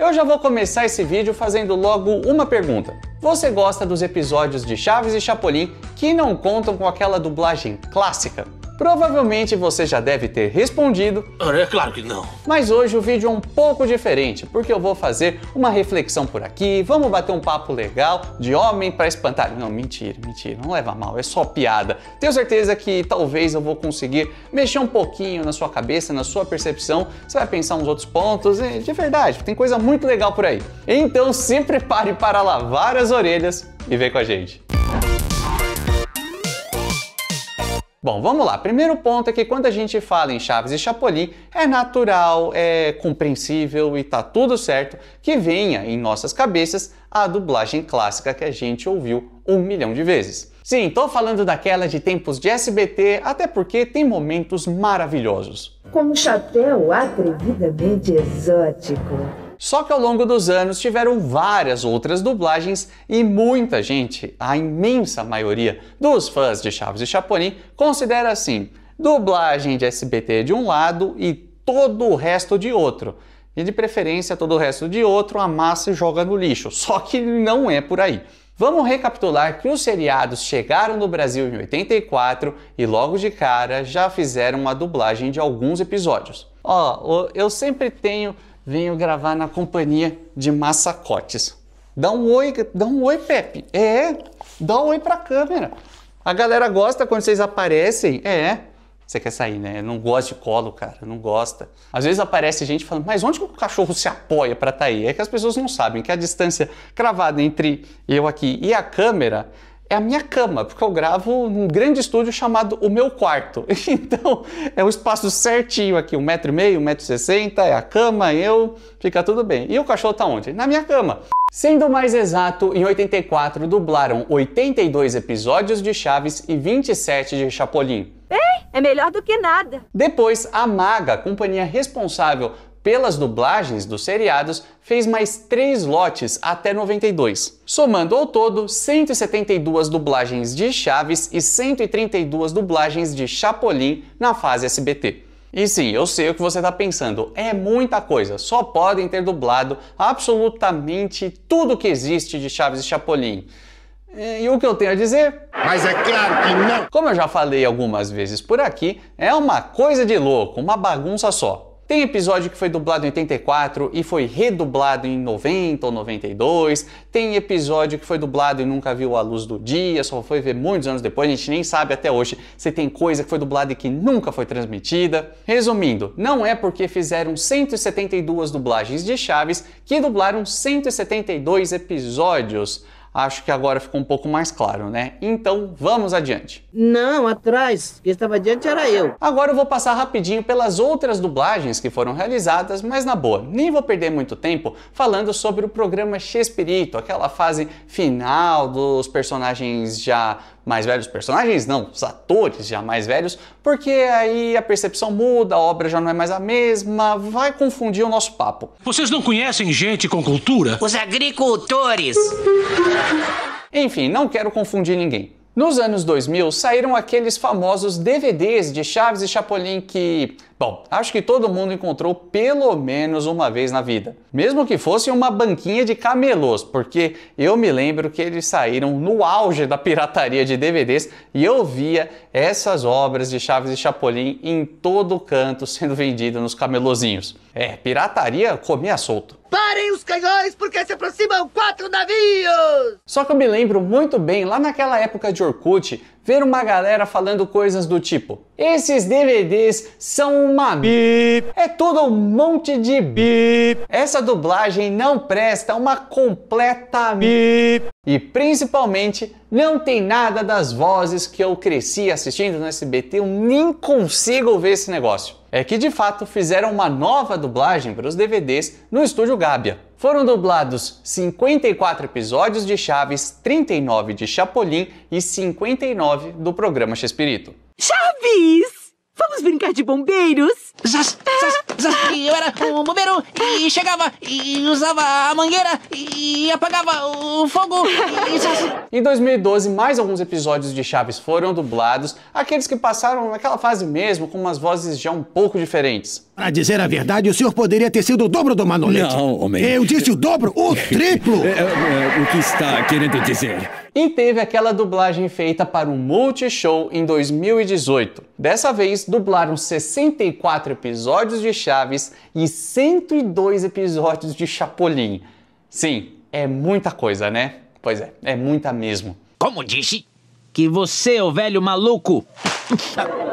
Eu já vou começar esse vídeo fazendo logo uma pergunta. Você gosta dos episódios de Chaves e Chapolin que não contam com aquela dublagem clássica? Provavelmente você já deve ter respondido. É claro que não. Mas hoje o vídeo é um pouco diferente, porque eu vou fazer uma reflexão por aqui, vamos bater um papo legal de homem para espantar. Não, mentira, mentira, não leva mal, é só piada. Tenho certeza que talvez eu vou conseguir mexer um pouquinho na sua cabeça, na sua percepção. Você vai pensar uns outros pontos, e de verdade, tem coisa muito legal por aí. Então se prepare para lavar as orelhas e vem com a gente. Bom, vamos lá. Primeiro ponto é que quando a gente fala em Chaves e Chapolin, é natural, é compreensível e tá tudo certo que venha em nossas cabeças a dublagem clássica que a gente ouviu um milhão de vezes. Sim, tô falando daquela de tempos de SBT, até porque tem momentos maravilhosos. Com um chapéu atrevidamente exótico só que ao longo dos anos tiveram várias outras dublagens e muita gente, a imensa maioria dos fãs de Chaves e Chapolin, considera assim: dublagem de SBT de um lado e todo o resto de outro. E de preferência, todo o resto de outro amassa e joga no lixo. Só que não é por aí. Vamos recapitular que os seriados chegaram no Brasil em 84 e logo de cara já fizeram uma dublagem de alguns episódios. Ó, oh, eu sempre tenho venho gravar na companhia de massacotes. Dá um oi, dá um oi, Pepe. É, dá um oi pra câmera. A galera gosta quando vocês aparecem. É, você quer sair, né? Não gosta de colo, cara, não gosta. Às vezes aparece gente falando, mas onde que o cachorro se apoia para estar tá aí? É que as pessoas não sabem que a distância cravada entre eu aqui e a câmera é a minha cama, porque eu gravo num grande estúdio chamado o meu quarto. Então é um espaço certinho aqui, um metro e meio, um metro e sessenta, é a cama, eu, fica tudo bem. E o cachorro tá onde? Na minha cama. Sendo mais exato, em 84 dublaram 82 episódios de Chaves e 27 de Chapolin. Ei, é melhor do que nada. Depois, a Maga, companhia responsável pelas dublagens dos seriados, fez mais três lotes até 92, somando ao todo 172 dublagens de Chaves e 132 dublagens de Chapolin na fase SBT. E sim, eu sei o que você está pensando, é muita coisa, só podem ter dublado absolutamente tudo que existe de Chaves e Chapolin. E o que eu tenho a dizer? Mas é claro que não! Como eu já falei algumas vezes por aqui, é uma coisa de louco, uma bagunça só. Tem episódio que foi dublado em 84 e foi redublado em 90 ou 92. Tem episódio que foi dublado e nunca viu a luz do dia, só foi ver muitos anos depois. A gente nem sabe até hoje se tem coisa que foi dublada e que nunca foi transmitida. Resumindo, não é porque fizeram 172 dublagens de Chaves que dublaram 172 episódios. Acho que agora ficou um pouco mais claro, né? Então vamos adiante. Não, atrás. Quem estava adiante era eu. Agora eu vou passar rapidinho pelas outras dublagens que foram realizadas, mas na boa, nem vou perder muito tempo falando sobre o programa Chespirito, aquela fase final dos personagens já mais velhos, personagens não, os atores já mais velhos porque aí a percepção muda, a obra já não é mais a mesma, vai confundir o nosso papo. Vocês não conhecem gente com cultura? Os agricultores! Enfim, não quero confundir ninguém. Nos anos 2000 saíram aqueles famosos DVDs de Chaves e Chapolin que Bom, acho que todo mundo encontrou pelo menos uma vez na vida. Mesmo que fosse uma banquinha de camelôs, porque eu me lembro que eles saíram no auge da pirataria de DVDs e eu via essas obras de Chaves e Chapolin em todo canto sendo vendido nos camelozinhos. É, pirataria comia solto. Parem os canhões porque se aproximam quatro navios! Só que eu me lembro muito bem, lá naquela época de Orkut, ver uma galera falando coisas do tipo: esses DVDs são uma bip, é tudo um monte de bip, essa dublagem não presta, uma completa bip. E principalmente, não tem nada das vozes que eu cresci assistindo no SBT, eu nem consigo ver esse negócio. É que de fato fizeram uma nova dublagem para os DVDs no estúdio Gábia. Foram dublados 54 episódios de Chaves, 39 de Chapolin e 59 do programa Chespirito. Chaves! Vamos brincar de bombeiros? Zaz, zaz, zaz. Eu era um bombeiro e chegava e usava a mangueira e apagava o fogo. E em 2012, mais alguns episódios de Chaves foram dublados, aqueles que passaram naquela fase mesmo, com umas vozes já um pouco diferentes. Para dizer a verdade, o senhor poderia ter sido o dobro do Manolete. Não, homem. Eu disse o dobro, o triplo. É, é, o que está querendo dizer? e teve aquela dublagem feita para o Multishow em 2018. Dessa vez, dublaram 64 episódios de Chaves e 102 episódios de Chapolin. Sim, é muita coisa, né? Pois é, é muita mesmo. Como disse? Que você, é o velho maluco!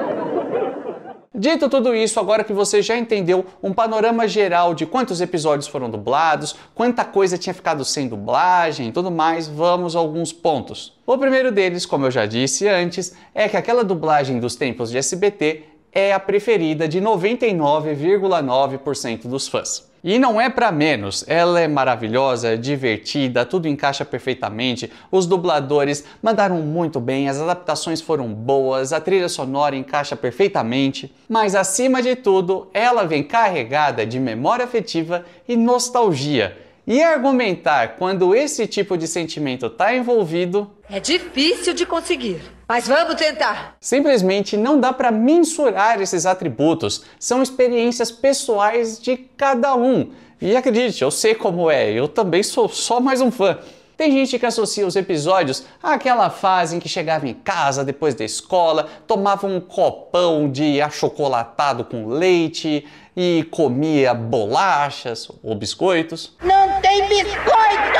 Dito tudo isso, agora que você já entendeu um panorama geral de quantos episódios foram dublados, quanta coisa tinha ficado sem dublagem e tudo mais, vamos a alguns pontos. O primeiro deles, como eu já disse antes, é que aquela dublagem dos tempos de SBT é a preferida de 99,9% dos fãs. E não é para menos, ela é maravilhosa, divertida, tudo encaixa perfeitamente, os dubladores mandaram muito bem, as adaptações foram boas, a trilha sonora encaixa perfeitamente, mas acima de tudo, ela vem carregada de memória afetiva e nostalgia e argumentar quando esse tipo de sentimento está envolvido é difícil de conseguir. Mas vamos tentar! Simplesmente não dá para mensurar esses atributos, são experiências pessoais de cada um. E acredite, eu sei como é, eu também sou só mais um fã. Tem gente que associa os episódios àquela fase em que chegava em casa depois da escola, tomava um copão de achocolatado com leite e comia bolachas ou biscoitos. Não tem biscoito!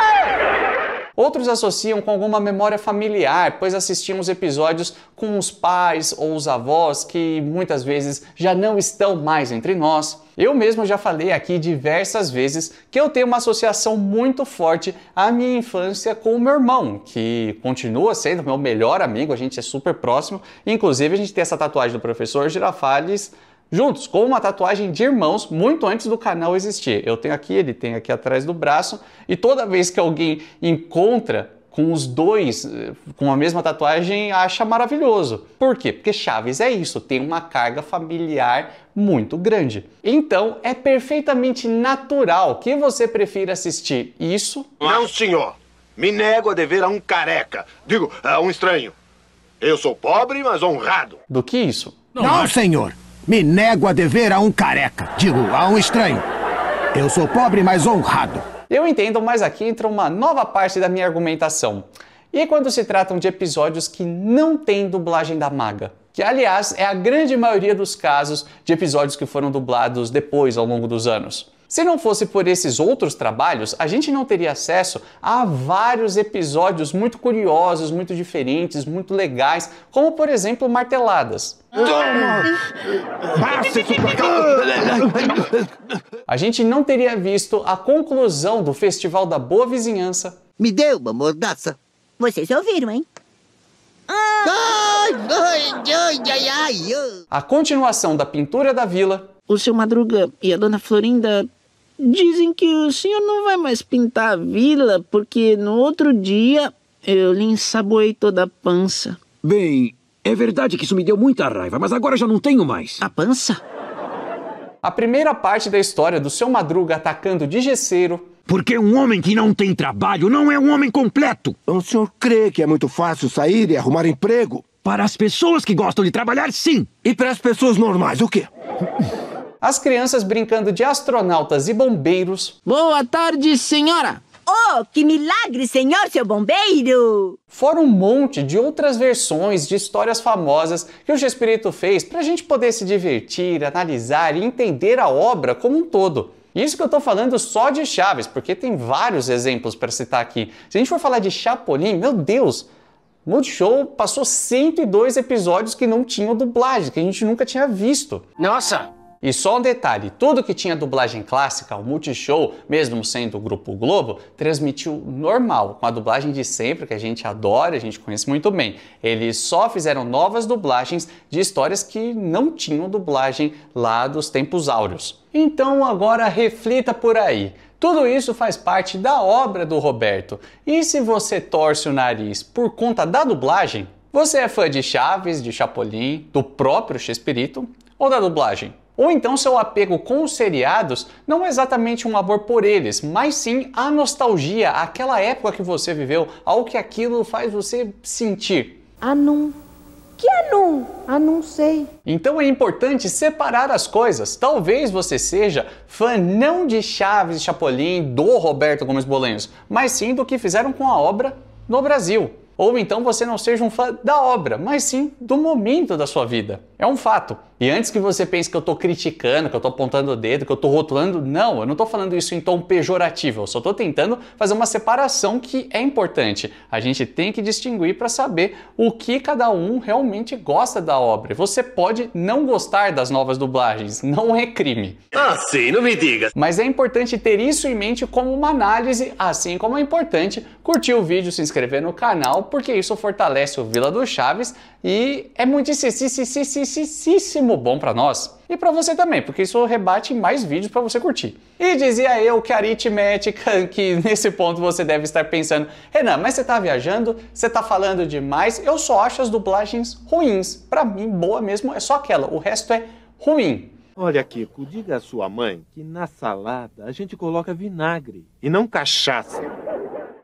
Outros associam com alguma memória familiar, pois assistimos episódios com os pais ou os avós que muitas vezes já não estão mais entre nós. Eu mesmo já falei aqui diversas vezes que eu tenho uma associação muito forte à minha infância com o meu irmão, que continua sendo meu melhor amigo, a gente é super próximo. Inclusive, a gente tem essa tatuagem do professor Girafales juntos, com uma tatuagem de irmãos muito antes do canal existir. Eu tenho aqui, ele tem aqui atrás do braço, e toda vez que alguém encontra com os dois eh, com a mesma tatuagem acha maravilhoso. Por quê? Porque Chaves é isso, tem uma carga familiar muito grande. Então é perfeitamente natural que você prefira assistir isso. Não, senhor. Me nego a dever a um careca. Digo, a um estranho. Eu sou pobre, mas honrado. Do que isso? Não, Não senhor. Me nego a dever a um careca. Digo, a um estranho. Eu sou pobre, mas honrado. Eu entendo, mas aqui entra uma nova parte da minha argumentação. E quando se tratam de episódios que não têm dublagem da maga? Que, aliás, é a grande maioria dos casos de episódios que foram dublados depois, ao longo dos anos. Se não fosse por esses outros trabalhos, a gente não teria acesso a vários episódios muito curiosos, muito diferentes, muito legais, como por exemplo marteladas. A gente não teria visto a conclusão do Festival da Boa Vizinhança. Me deu uma mordaça. Vocês ouviram, hein? A continuação da pintura da vila. O seu Madruga e a dona Florinda Dizem que o senhor não vai mais pintar a vila, porque no outro dia eu lhe ensaboei toda a pança. Bem, é verdade que isso me deu muita raiva, mas agora já não tenho mais. A pança? A primeira parte da história do seu Madruga atacando de gesseiro. Porque um homem que não tem trabalho não é um homem completo. O senhor crê que é muito fácil sair e arrumar emprego? Para as pessoas que gostam de trabalhar, sim. E para as pessoas normais, o quê? as crianças brincando de astronautas e bombeiros. Boa tarde, senhora! Oh, que milagre, senhor, seu bombeiro! Fora um monte de outras versões de histórias famosas que o Chespirito fez para a gente poder se divertir, analisar e entender a obra como um todo. Isso que eu estou falando só de Chaves, porque tem vários exemplos para citar aqui. Se a gente for falar de Chapolin, meu Deus, Multishow passou 102 episódios que não tinham dublagem, que a gente nunca tinha visto. Nossa, e só um detalhe, tudo que tinha dublagem clássica, o Multishow, mesmo sendo o Grupo Globo, transmitiu normal, com a dublagem de sempre, que a gente adora, a gente conhece muito bem. Eles só fizeram novas dublagens de histórias que não tinham dublagem lá dos tempos áureos. Então agora reflita por aí. Tudo isso faz parte da obra do Roberto. E se você torce o nariz por conta da dublagem, você é fã de Chaves, de Chapolin, do próprio Chespirito ou da dublagem? Ou então seu apego com os seriados não é exatamente um amor por eles, mas sim a nostalgia, aquela época que você viveu, ao que aquilo faz você sentir. Anum. Que anun? Anum sei. Então é importante separar as coisas. Talvez você seja fã não de Chaves e Chapolin do Roberto Gomes Bolenhos, mas sim do que fizeram com a obra no Brasil. Ou então você não seja um fã da obra, mas sim do momento da sua vida. É um fato. E antes que você pense que eu estou criticando, que eu estou apontando o dedo, que eu estou rotulando, não, eu não estou falando isso em tom pejorativo, eu só estou tentando fazer uma separação que é importante. A gente tem que distinguir para saber o que cada um realmente gosta da obra. Você pode não gostar das novas dublagens, não é crime. Ah, sim, não me diga. Mas é importante ter isso em mente como uma análise, assim como é importante curtir o vídeo, se inscrever no canal, porque isso fortalece o Vila do Chaves e é muito muitíssimo bom para nós. E para você também, porque isso rebate mais vídeos para você curtir. E dizia eu que aritmética, que nesse ponto você deve estar pensando, Renan, mas você está viajando, você está falando demais, eu só acho as dublagens ruins. Para mim, boa mesmo é só aquela, o resto é ruim. Olha, Kiko, diga à sua mãe que na salada a gente coloca vinagre e não cachaça.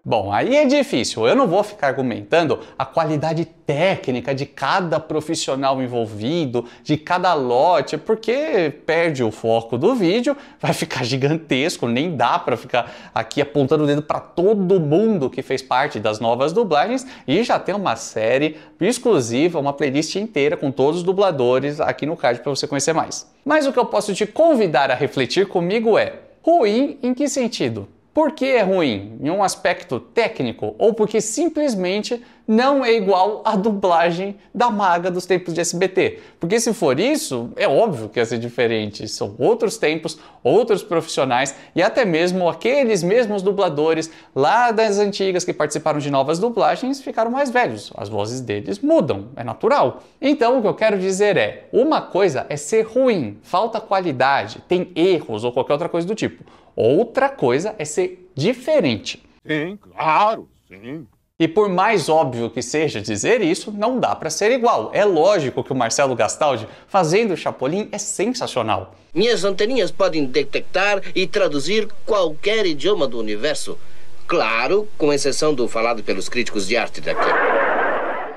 Bom, aí é difícil. Eu não vou ficar argumentando a qualidade técnica de cada profissional envolvido, de cada lote, porque perde o foco do vídeo, vai ficar gigantesco, nem dá para ficar aqui apontando o dedo para todo mundo que fez parte das novas dublagens e já tem uma série exclusiva, uma playlist inteira com todos os dubladores aqui no card para você conhecer mais. Mas o que eu posso te convidar a refletir comigo é: ruim em que sentido? Por que é ruim? Em um aspecto técnico ou porque simplesmente não é igual à dublagem da maga dos tempos de SBT? Porque se for isso, é óbvio que ia ser diferente. São outros tempos, outros profissionais e até mesmo aqueles mesmos dubladores lá das antigas que participaram de novas dublagens ficaram mais velhos. As vozes deles mudam, é natural. Então o que eu quero dizer é: uma coisa é ser ruim, falta qualidade, tem erros ou qualquer outra coisa do tipo. Outra coisa é ser diferente. Sim, claro, sim. E por mais óbvio que seja dizer isso, não dá para ser igual. É lógico que o Marcelo Gastaldi fazendo o Chapolin é sensacional. Minhas anteninhas podem detectar e traduzir qualquer idioma do universo. Claro, com exceção do falado pelos críticos de arte daqui.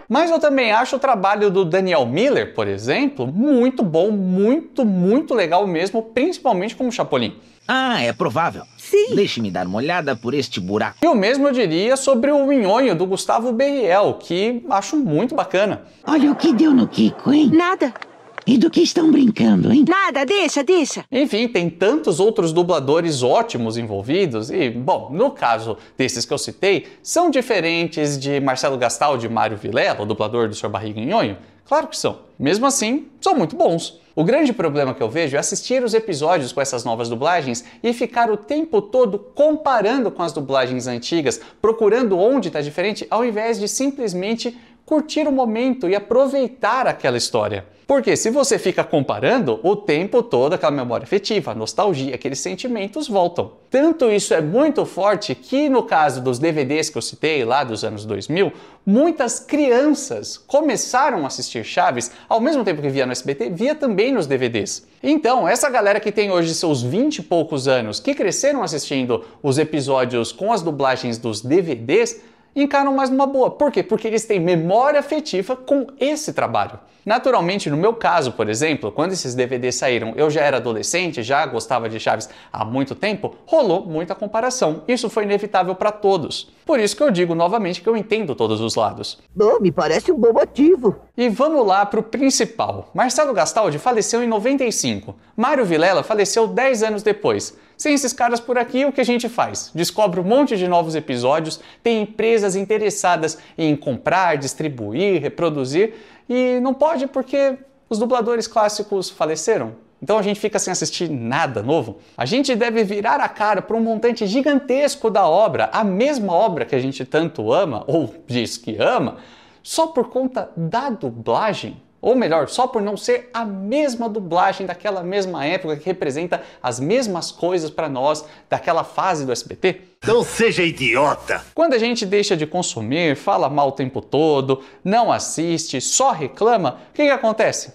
Mas eu também acho o trabalho do Daniel Miller, por exemplo, muito bom, muito, muito legal mesmo, principalmente como Chapolin. Ah, é provável. Sim. Deixe-me dar uma olhada por este buraco. E o mesmo eu diria sobre o minhonho do Gustavo Berriel, que acho muito bacana. Olha o que deu no Kiko, hein? Nada. E do que estão brincando, hein? Nada, deixa, deixa. Enfim, tem tantos outros dubladores ótimos envolvidos e, bom, no caso desses que eu citei, são diferentes de Marcelo Gastal de Mário Vilela, o dublador do Sr. Barriga Nhonho, Claro que são. Mesmo assim, são muito bons. O grande problema que eu vejo é assistir os episódios com essas novas dublagens e ficar o tempo todo comparando com as dublagens antigas, procurando onde está diferente, ao invés de simplesmente curtir o momento e aproveitar aquela história. Porque se você fica comparando, o tempo todo aquela memória afetiva, nostalgia, aqueles sentimentos voltam. Tanto isso é muito forte que no caso dos DVDs que eu citei lá dos anos 2000, muitas crianças começaram a assistir Chaves ao mesmo tempo que via no SBT, via também nos DVDs. Então, essa galera que tem hoje seus 20 e poucos anos, que cresceram assistindo os episódios com as dublagens dos DVDs, encaram mais numa boa. Por quê? Porque eles têm memória afetiva com esse trabalho. Naturalmente, no meu caso, por exemplo, quando esses DVDs saíram, eu já era adolescente, já gostava de Chaves há muito tempo, rolou muita comparação. Isso foi inevitável para todos. Por isso que eu digo novamente que eu entendo todos os lados. Bom, me parece um bom motivo. E vamos lá para o principal. Marcelo Gastaldi faleceu em 95. Mário Vilela faleceu 10 anos depois. Sem esses caras por aqui, o que a gente faz? Descobre um monte de novos episódios, tem empresas interessadas em comprar, distribuir, reproduzir e não pode porque os dubladores clássicos faleceram. Então a gente fica sem assistir nada novo. A gente deve virar a cara para um montante gigantesco da obra, a mesma obra que a gente tanto ama ou diz que ama, só por conta da dublagem. Ou melhor, só por não ser a mesma dublagem daquela mesma época que representa as mesmas coisas para nós daquela fase do SBT? Não seja idiota! Quando a gente deixa de consumir, fala mal o tempo todo, não assiste, só reclama, o que, que acontece?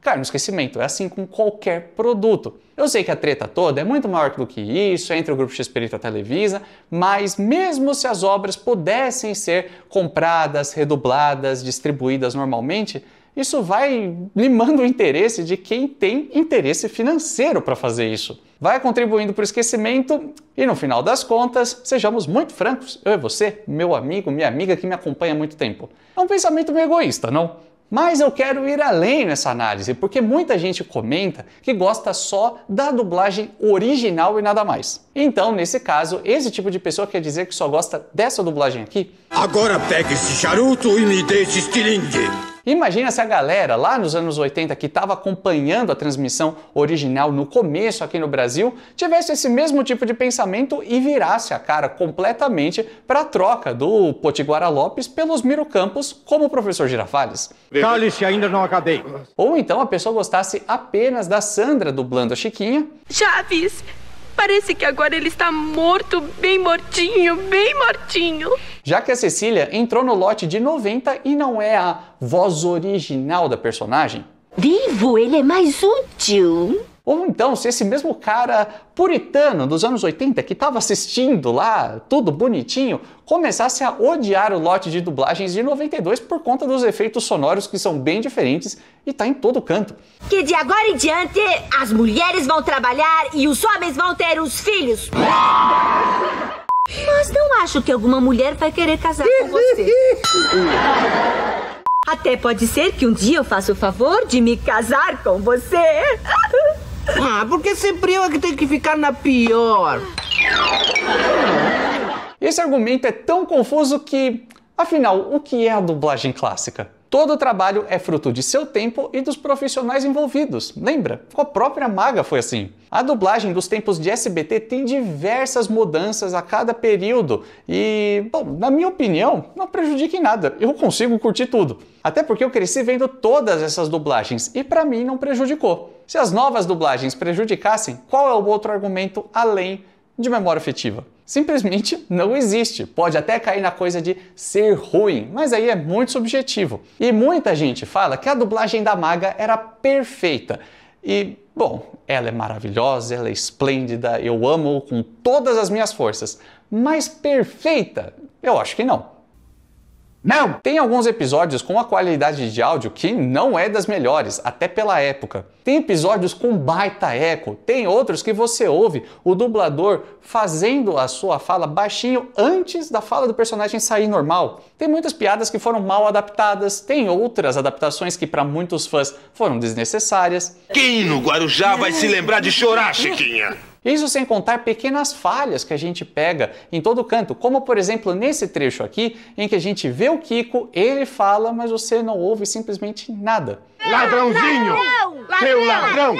Cara, no esquecimento, é assim com qualquer produto. Eu sei que a treta toda é muito maior do que isso, é entre o Grupo Xperia e a Televisa, mas mesmo se as obras pudessem ser compradas, redubladas, distribuídas normalmente, isso vai limando o interesse de quem tem interesse financeiro para fazer isso. Vai contribuindo para o esquecimento e, no final das contas, sejamos muito francos, eu e você, meu amigo, minha amiga que me acompanha há muito tempo. É um pensamento meio egoísta, não? Mas eu quero ir além nessa análise, porque muita gente comenta que gosta só da dublagem original e nada mais. Então, nesse caso, esse tipo de pessoa quer dizer que só gosta dessa dublagem aqui? Agora pegue esse charuto e me dê esse estilingue. Imagina se a galera lá nos anos 80 que estava acompanhando a transmissão original no começo aqui no Brasil tivesse esse mesmo tipo de pensamento e virasse a cara completamente para a troca do Potiguara Lopes pelos Miro Campos como o professor Girafales. Cale-se, ainda não acabei. Ou então a pessoa gostasse apenas da Sandra dublando a Chiquinha. Chaves, Parece que agora ele está morto, bem mortinho, bem mortinho. Já que a Cecília entrou no lote de 90 e não é a voz original da personagem. Vivo, ele é mais útil. Ou então, se esse mesmo cara puritano dos anos 80 que estava assistindo lá, tudo bonitinho, começasse a odiar o lote de dublagens de 92 por conta dos efeitos sonoros que são bem diferentes e tá em todo canto. Que de agora em diante as mulheres vão trabalhar e os homens vão ter os filhos. Mas não acho que alguma mulher vai querer casar com você. Até pode ser que um dia eu faça o favor de me casar com você. Ah, porque sempre eu é que tenho que ficar na pior. Esse argumento é tão confuso que, afinal, o que é a dublagem clássica? Todo o trabalho é fruto de seu tempo e dos profissionais envolvidos. Lembra? Com a própria Maga foi assim. A dublagem dos tempos de SBT tem diversas mudanças a cada período e, bom, na minha opinião, não prejudica em nada. Eu consigo curtir tudo. Até porque eu cresci vendo todas essas dublagens e para mim não prejudicou se as novas dublagens prejudicassem, qual é o outro argumento além de memória afetiva? Simplesmente não existe. Pode até cair na coisa de ser ruim, mas aí é muito subjetivo. E muita gente fala que a dublagem da maga era perfeita. E, bom, ela é maravilhosa, ela é esplêndida, eu amo com todas as minhas forças. Mas perfeita? Eu acho que não. Não! Tem alguns episódios com a qualidade de áudio que não é das melhores, até pela época. Tem episódios com baita eco, tem outros que você ouve o dublador fazendo a sua fala baixinho antes da fala do personagem sair normal. Tem muitas piadas que foram mal adaptadas, tem outras adaptações que para muitos fãs foram desnecessárias. Quem no Guarujá vai se lembrar de chorar, Chiquinha? Isso sem contar pequenas falhas que a gente pega em todo canto, como por exemplo nesse trecho aqui, em que a gente vê o Kiko, ele fala, mas você não ouve simplesmente nada. Ladrãozinho! Ladrão! Ladrão! ladrão!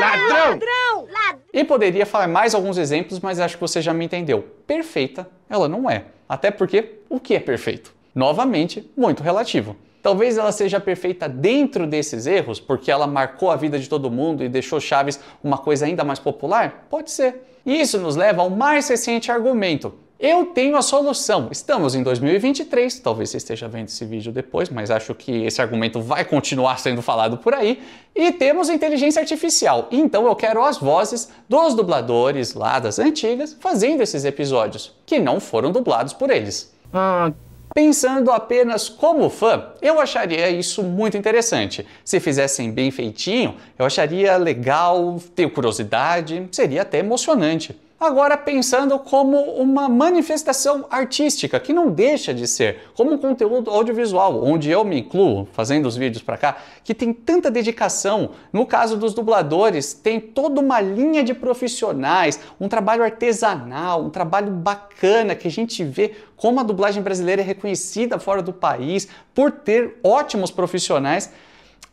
Ladrão! Ladrão! E poderia falar mais alguns exemplos, mas acho que você já me entendeu. Perfeita ela não é. Até porque o que é perfeito? Novamente, muito relativo. Talvez ela seja perfeita dentro desses erros, porque ela marcou a vida de todo mundo e deixou Chaves uma coisa ainda mais popular? Pode ser. E isso nos leva ao mais recente argumento. Eu tenho a solução. Estamos em 2023, talvez você esteja vendo esse vídeo depois, mas acho que esse argumento vai continuar sendo falado por aí. E temos inteligência artificial. Então eu quero as vozes dos dubladores lá das antigas fazendo esses episódios, que não foram dublados por eles. Ah, Pensando apenas como fã, eu acharia isso muito interessante. Se fizessem bem feitinho, eu acharia legal, tenho curiosidade, seria até emocionante. Agora, pensando como uma manifestação artística, que não deixa de ser, como um conteúdo audiovisual, onde eu me incluo, fazendo os vídeos para cá, que tem tanta dedicação. No caso dos dubladores, tem toda uma linha de profissionais, um trabalho artesanal, um trabalho bacana que a gente vê como a dublagem brasileira é reconhecida fora do país por ter ótimos profissionais.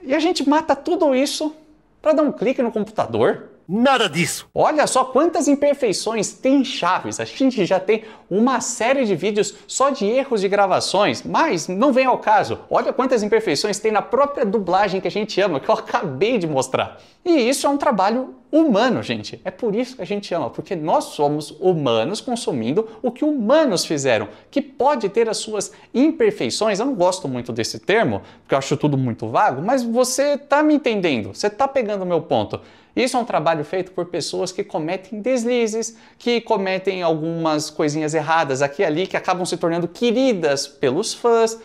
E a gente mata tudo isso para dar um clique no computador Nada disso. Olha só quantas imperfeições tem Chaves. A gente já tem uma série de vídeos só de erros de gravações, mas não vem ao caso. Olha quantas imperfeições tem na própria dublagem que a gente ama, que eu acabei de mostrar. E isso é um trabalho humano, gente. É por isso que a gente ama, porque nós somos humanos consumindo o que humanos fizeram, que pode ter as suas imperfeições. Eu não gosto muito desse termo, porque eu acho tudo muito vago, mas você tá me entendendo, você tá pegando o meu ponto. Isso é um trabalho feito por pessoas que cometem deslizes, que cometem algumas coisinhas erradas aqui e ali, que acabam se tornando queridas pelos fãs.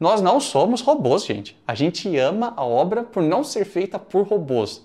Nós não somos robôs, gente. A gente ama a obra por não ser feita por robôs,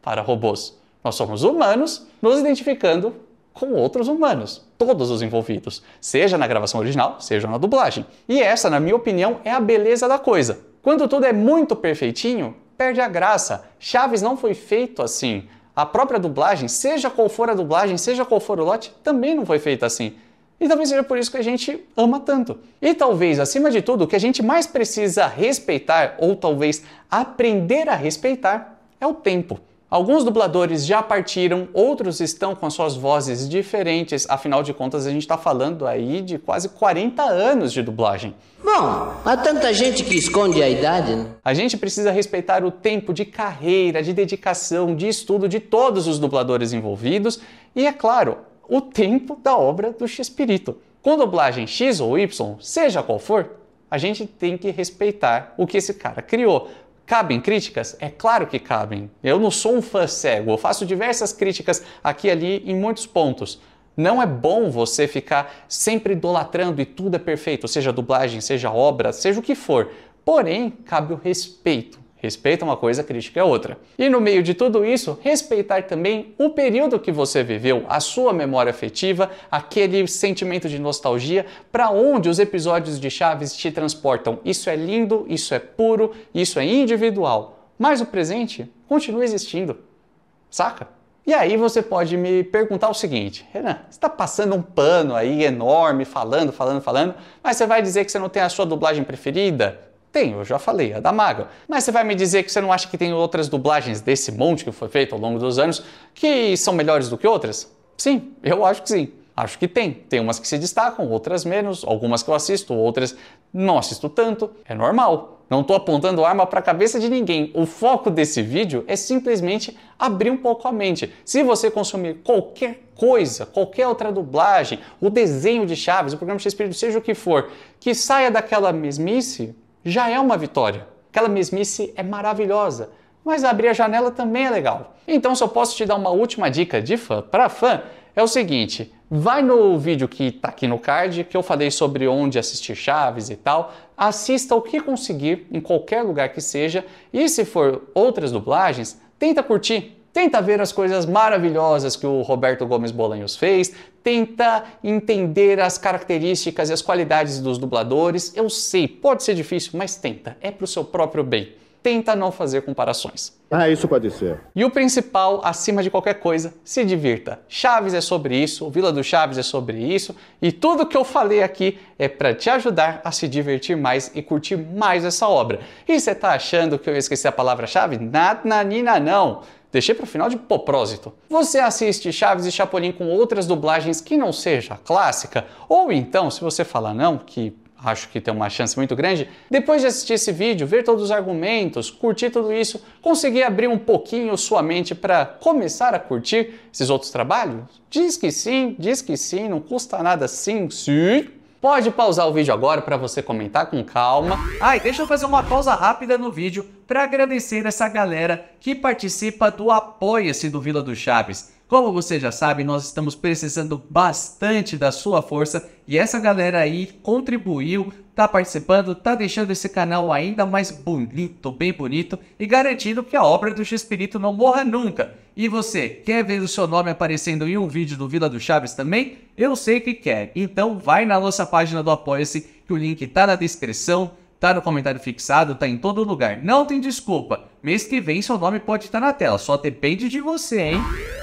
para robôs. Nós somos humanos nos identificando com outros humanos, todos os envolvidos, seja na gravação original, seja na dublagem. E essa, na minha opinião, é a beleza da coisa. Quando tudo é muito perfeitinho, perde a graça. Chaves não foi feito assim. A própria dublagem, seja qual for a dublagem, seja qual for o lote, também não foi feita assim. E talvez seja por isso que a gente ama tanto. E talvez, acima de tudo, o que a gente mais precisa respeitar, ou talvez aprender a respeitar, é o tempo. Alguns dubladores já partiram, outros estão com suas vozes diferentes, afinal de contas a gente está falando aí de quase 40 anos de dublagem. Bom, há tanta gente que esconde a idade, né? A gente precisa respeitar o tempo de carreira, de dedicação, de estudo de todos os dubladores envolvidos e, é claro, o tempo da obra do X-Pirito. Com dublagem X ou Y, seja qual for, a gente tem que respeitar o que esse cara criou. Cabem críticas? É claro que cabem. Eu não sou um fã cego, eu faço diversas críticas aqui e ali em muitos pontos. Não é bom você ficar sempre idolatrando e tudo é perfeito, seja dublagem, seja obra, seja o que for. Porém, cabe o respeito Respeita uma coisa, crítica é outra. E no meio de tudo isso, respeitar também o período que você viveu, a sua memória afetiva, aquele sentimento de nostalgia, para onde os episódios de Chaves te transportam. Isso é lindo, isso é puro, isso é individual. Mas o presente continua existindo. Saca? E aí você pode me perguntar o seguinte, Renan, você está passando um pano aí enorme, falando, falando, falando, mas você vai dizer que você não tem a sua dublagem preferida? Tem, eu já falei, a da Maga. Mas você vai me dizer que você não acha que tem outras dublagens desse monte que foi feito ao longo dos anos que são melhores do que outras? Sim, eu acho que sim. Acho que tem. Tem umas que se destacam, outras menos, algumas que eu assisto, outras não assisto tanto. É normal. Não estou apontando arma para a cabeça de ninguém. O foco desse vídeo é simplesmente abrir um pouco a mente. Se você consumir qualquer coisa, qualquer outra dublagem, o desenho de Chaves, o programa Shakespeare, seja o que for, que saia daquela mesmice, já é uma vitória. Aquela mesmice é maravilhosa, mas abrir a janela também é legal. Então, se eu posso te dar uma última dica de fã para fã, é o seguinte: vai no vídeo que está aqui no card, que eu falei sobre onde assistir Chaves e tal, assista o que conseguir, em qualquer lugar que seja, e se for outras dublagens, tenta curtir. Tenta ver as coisas maravilhosas que o Roberto Gomes Bolanhos fez, tenta entender as características e as qualidades dos dubladores. Eu sei, pode ser difícil, mas tenta, é pro seu próprio bem tenta não fazer comparações. Ah, isso pode ser. E o principal, acima de qualquer coisa, se divirta. Chaves é sobre isso, Vila do Chaves é sobre isso, e tudo que eu falei aqui é para te ajudar a se divertir mais e curtir mais essa obra. E você tá achando que eu esqueci a palavra-chave? Nada, nina, não. Deixei para o final de propósito. Você assiste Chaves e Chapolin com outras dublagens que não seja clássica? Ou então, se você falar não, que acho que tem uma chance muito grande. Depois de assistir esse vídeo, ver todos os argumentos, curtir tudo isso, conseguir abrir um pouquinho sua mente para começar a curtir esses outros trabalhos? Diz que sim, diz que sim, não custa nada sim, sim. Pode pausar o vídeo agora para você comentar com calma. Ai, deixa eu fazer uma pausa rápida no vídeo para agradecer essa galera que participa do Apoia-se do Vila do Chaves. Como você já sabe, nós estamos precisando bastante da sua força e essa galera aí contribuiu, tá participando, tá deixando esse canal ainda mais bonito, bem bonito e garantindo que a obra do X-Espírito não morra nunca. E você, quer ver o seu nome aparecendo em um vídeo do Vila do Chaves também? Eu sei que quer, então vai na nossa página do Apoia-se que o link tá na descrição, tá no comentário fixado, tá em todo lugar. Não tem desculpa. Mês que vem seu nome pode estar na tela, só depende de você, hein?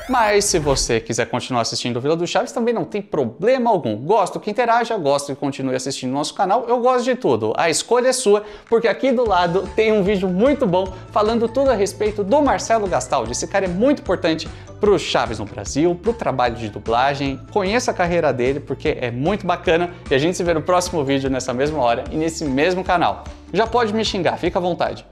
Mas se você quiser continuar assistindo Vila do Chaves, também não tem problema algum. Gosto que interaja, gosto que continue assistindo nosso canal, eu gosto de tudo. A escolha é sua, porque aqui do lado tem um vídeo muito bom falando tudo a respeito do Marcelo Gastaldi. Esse cara é muito importante para o Chaves no Brasil, para o trabalho de dublagem. Conheça a carreira dele, porque é muito bacana. E a gente se vê no próximo vídeo, nessa mesma hora e nesse mesmo canal. Já pode me xingar, fica à vontade.